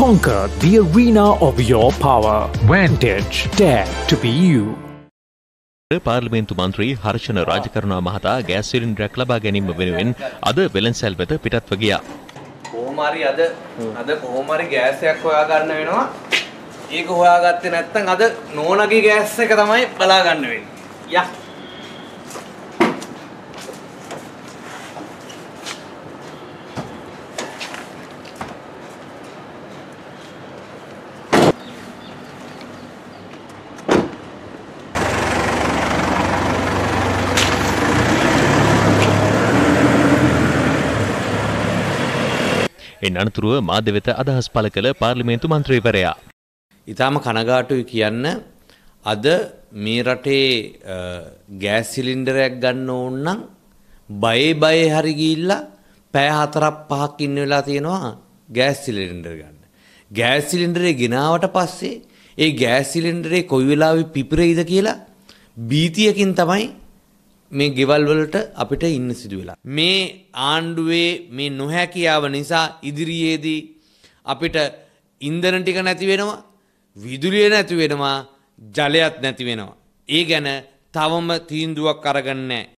Conquer the arena of your power. Vantage. Dare to be you. පාර්ලිමේන්තු මන්ත්‍රී හර්ෂණ රාජකරුණා මහතා gas සිලින්ඩරයක් ලබා ගැනීම වෙනුවෙන් අද වෙළෙන්සැල් වෙත පිටත්ව ගියා. කොහොමරි අද අද කොහොමරි ගෑසයක් හොයාගන්න වෙනවා. ඒක හොයාගත්තේ නැත්නම් අද නෝනගේ ගෑස් එක තමයි බලාගන්න වෙන්නේ. යහ එන් අනතුරුව මාධ්‍ය වෙත අදහස් පළ කළ පාර්ලිමේන්තු මන්ත්‍රීවරයා. ඉතාම කනගාටුයි කියන්න අද මේ රටේ ගෑස් සිලින්ඩරයක් ගන්න ඕන නම් බයේ බයේ හරි ගිහිල්ලා පැය හතරක් පහක් ඉන්න වෙලා තියෙනවා ගෑස් සිලින්ඩර් ගන්න. ගෑස් සිලින්ඩරේ ගෙනාවට පස්සේ ඒ ගෑස් සිලින්ඩරේ කොයි වෙලාවෙ පිපිරෙයිද කියලා බීතියකින් තමයි මේ ගෙවල් වලට අපිට ඉන්න සිදු වෙලා. මේ ආණ්ඩුවේ මේ නොහැකියාව නිසා ඉදිරියේදී අපිට ඉන්ධන ටික නැති වෙනවා, විදුලිය නැති වෙනවා, ජලයත් නැති වෙනවා. ඒ ගැන තවම තීන්දුවක් අරගන්නේ නැහැ.